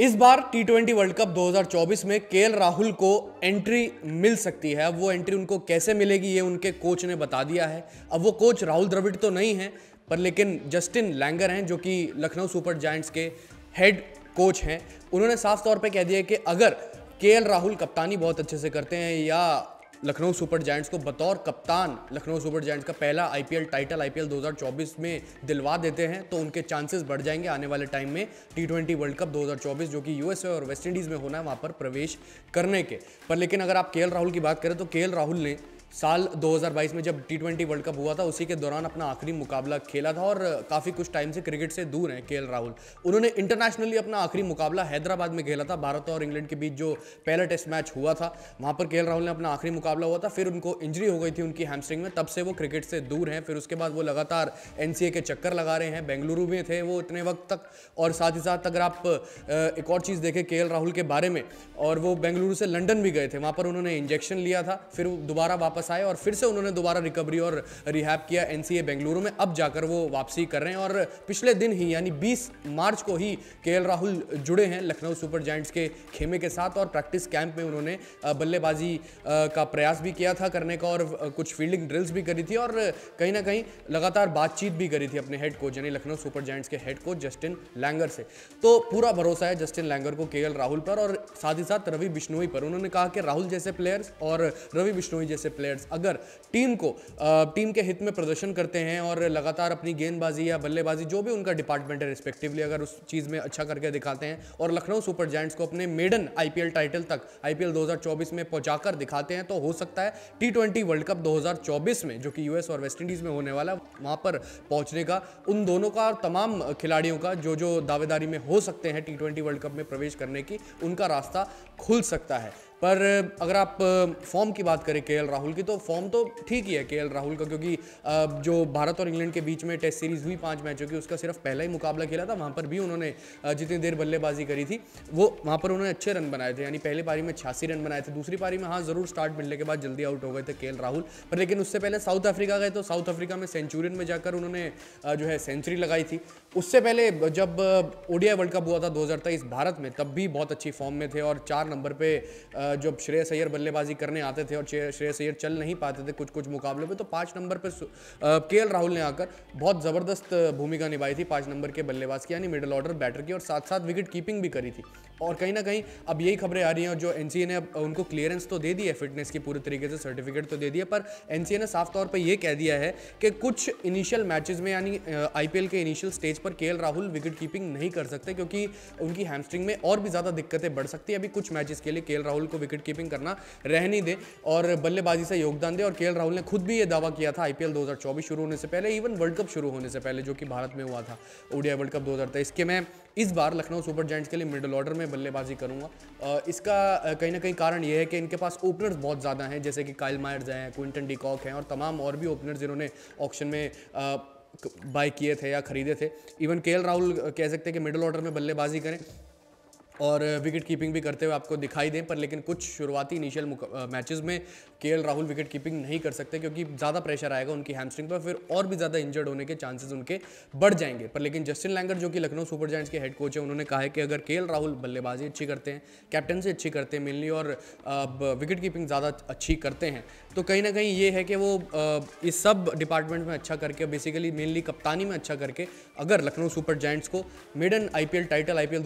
इस बार T twenty world cup 2024 में के राहुल को एंट्री मिल सकती है अब वो एंट्री उनको कैसे मिलेगी ये उनके कोच ने बता दिया है अब वो कोच राहुल द्रविड़ तो नहीं है पर लेकिन जस्टिन लैंगर हैं जो कि लखनऊ सुपर जायंट्स के हेड कोच हैं उन्होंने साफ तौर पे कह दिया कि अगर के राहुल कप्तानी बहुत अच्छे से करते हैं या लखनऊ सुपर जैंट्स को बतौर कप्तान लखनऊ सुपर जैंट्स का पहला आईपीएल टाइटल आईपीएल 2024 में दिलवा देते हैं तो उनके चांसेस बढ़ जाएंगे आने वाले टाइम में टी ट्वेंटी वर्ल्ड कप 2024 जो कि यूएसए और वेस्ट इंडीज़ में होना है वहाँ पर प्रवेश करने के पर लेकिन अगर आप के राहुल की बात करें तो के राहुल ने साल 2022 में जब टी ट्वेंटी वर्ल्ड कप हुआ था उसी के दौरान अपना आखिरी मुकाबला खेला था और काफ़ी कुछ टाइम से क्रिकेट से दूर हैं के राहुल उन्होंने इंटरनेशनली अपना आखिरी मुकाबला हैदराबाद में खेला था भारत और इंग्लैंड के बीच जो पहला टेस्ट मैच हुआ था वहाँ पर के राहुल ने अपना आखिरी मुकाबला हुआ था फिर उनको इंजरी हो गई थी उनकी हैमस्ट्रिंग में तब से वो क्रिकेट से दूर हैं फिर उसके बाद वो लगातार एन के चक्कर लगा रहे हैं बेंगलुरु में थे वो इतने वक्त तक और साथ ही साथ अगर आप एक और चीज़ देखें के राहुल के बारे में और वो बेंगलुरु से लंडन भी गए थे वहाँ पर उन्होंने इंजेक्शन लिया था फिर दोबारा वापस वापस आए और फिर से उन्होंने दोबारा रिकवरी और रिहैप किया एन बेंगलुरु में अब जाकर वो वापसी कर रहे हैं और पिछले दिन ही यानी बीस मार्च को ही के राहुल जुड़े हैं लखनऊ सुपर जैंट्स के खेमे के साथ और प्रैक्टिस कैंप में उन्होंने बल्लेबाजी का प्रयास भी किया था करने का और कुछ फील्डिंग ड्रिल्स भी करी थी और कहीं ना कहीं लगातार बातचीत भी करी थी अपने हेड कोच यानी लखनऊ सुपर जैंट्स के हेड कोच जस्टिन लैंगर से तो पूरा भरोसा है जस्टिन लैंगर को के राहुल पर और साथ ही साथ रवि बिश्नोई पर उन्होंने कहा कि राहुल जैसे प्लेयर्स और रवि बिश्नोई जैसे प्लेयर्स प्लेयर्स अगर टीम को टीम के हित में प्रदर्शन करते हैं और लगातार अपनी गेंदबाजी या बल्लेबाजी जो भी उनका डिपार्टमेंट है रिस्पेक्टिवली अगर उस चीज़ में अच्छा करके दिखाते हैं और लखनऊ सुपर जैंट्स को अपने मेडन आईपीएल टाइटल तक आईपीएल पी में पहुंचाकर दिखाते हैं तो हो सकता है टी ट्वेंटी वर्ल्ड कप दो में जो कि यूएस और वेस्ट इंडीज़ में होने वाला वहाँ पर पहुँचने का उन दोनों का और तमाम खिलाड़ियों का जो जो दावेदारी में हो सकते हैं टी वर्ल्ड कप में प्रवेश करने की उनका रास्ता खुल सकता है पर अगर आप फॉर्म की बात करें के राहुल की तो फॉर्म तो ठीक ही है के राहुल का क्योंकि जो भारत और इंग्लैंड के बीच में टेस्ट सीरीज हुई पाँच मैचों की उसका सिर्फ पहला ही मुकाबला खेला था वहाँ पर भी उन्होंने जितनी देर बल्लेबाजी करी थी वो वहाँ पर उन्होंने अच्छे रन बनाए थे यानी पहली पारी में छियासी रन बनाए थे दूसरी पारी में हाँ ज़रूर स्टार्ट मिलने के बाद जल्दी आउट हो गए थे के राहुल पर लेकिन उससे पहले साउथ अफ्रीका गए तो साउथ अफ्रीका में सेंचुरियन में जाकर उन्होंने जो है सेंचुरी लगाई थी उससे पहले जब ओडिया वर्ल्ड कप हुआ था 2023 भारत में तब भी बहुत अच्छी फॉर्म में थे और चार नंबर पे जब श्रेयस अय्यर बल्लेबाजी करने आते थे और श्रेयस अय्यर चल नहीं पाते थे कुछ कुछ मुकाबले में तो पाँच नंबर पे के राहुल ने आकर बहुत ज़बरदस्त भूमिका निभाई थी पाँच नंबर के बल्लेबाज की यानी मिडल ऑर्डर बैटर की और साथ साथ विकेट कीपिंग भी करी थी और कहीं ना कहीं अब यही खबरें आ रही हैं जो एन ने अब उनको क्लियरेंस तो दे दी है फिटनेस की पूरी तरीके से सर्टिफिकेट तो दे दिया पर एन ने साफ तौर पर यह कह दिया है कि कुछ इनिशियल मैचेज में यानी आई के इनिशियल स्टेज पर के राहुल विकेट कीपिंग नहीं कर सकते क्योंकि उनकी हैमस्ट्रिंग में और भी ज़्यादा दिक्कतें बढ़ सकती है अभी कुछ मैचेस के लिए के राहुल को विकेट कीपिंग करना रहने दे और बल्लेबाजी से योगदान दे और के राहुल ने खुद भी ये दावा किया था आई 2024 शुरू होने से पहले इवन वर्ल्ड कप शुरू होने से पहले जो कि भारत में हुआ था ओडिया वर्ल्ड कप दो के मैं इस बार लखनऊ सुपर जैंट्स के लिए मिडल ऑर्डर में बल्लेबाजी करूंगा इसका कहीं ना कहीं कारण यह है कि इनके पास ओपनर्स बहुत ज़्यादा हैं जैसे कि काइल मायर्स हैं क्विंटन डिकॉक हैं और तमाम और भी ओपनर जिन्होंने ऑप्शन में बाय किए थे या खरीदे थे इवन के राहुल कह सकते हैं कि मिडिल ऑर्डर में बल्लेबाजी करें और विकेट कीपिंग भी करते हुए आपको दिखाई दें पर लेकिन कुछ शुरुआती इनिशियल मैचेस में के राहुल विकेट कीपिंग नहीं कर सकते क्योंकि ज़्यादा प्रेशर आएगा उनकी हैमस्ट्रिंग पर फिर और भी ज़्यादा इंजर्ड होने के चांसेस उनके बढ़ जाएंगे पर लेकिन जस्टिन लैंगर जो कि लखनऊ सुपर जैंट्स के हेड कोच हैं उन्होंने कहा है कि अगर के राहुल बल्लेबाजी अच्छी करते हैं कैप्टन से अच्छी करते हैं मेनली और विकेट कीपिंग ज़्यादा अच्छी करते हैं तो कहीं ना कहीं ये है कि वो इस सब डिपार्टमेंट में अच्छा करके बेसिकली मेनली कप्तानी में अच्छा करके अगर लखनऊ सुपर जैंट्स को मिडन आई टाइटल आई पी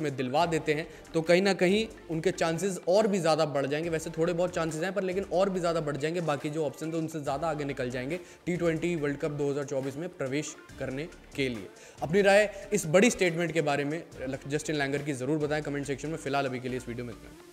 में दिल दिलवा देते हैं तो कहीं ना कहीं उनके चांसेस और भी ज़्यादा बढ़ जाएंगे वैसे थोड़े बहुत चांसेस हैं पर लेकिन और भी ज़्यादा बढ़ जाएंगे बाकी जो ऑप्शन थे उनसे ज़्यादा आगे निकल जाएंगे टी ट्वेंटी वर्ल्ड कप दो में प्रवेश करने के लिए अपनी राय इस बड़ी स्टेटमेंट के बारे में जस्टिन लैंगर की ज़रूर बताएं कमेंट सेक्शन में फिलहाल अभी के लिए इस वीडियो में इतना